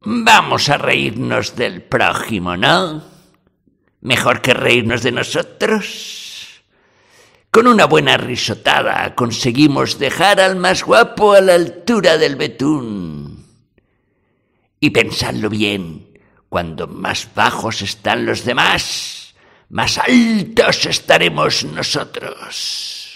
Vamos a reírnos del prójimo, ¿no? Mejor que reírnos de nosotros. Con una buena risotada conseguimos dejar al más guapo a la altura del betún. Y pensadlo bien, cuando más bajos están los demás, más altos estaremos nosotros.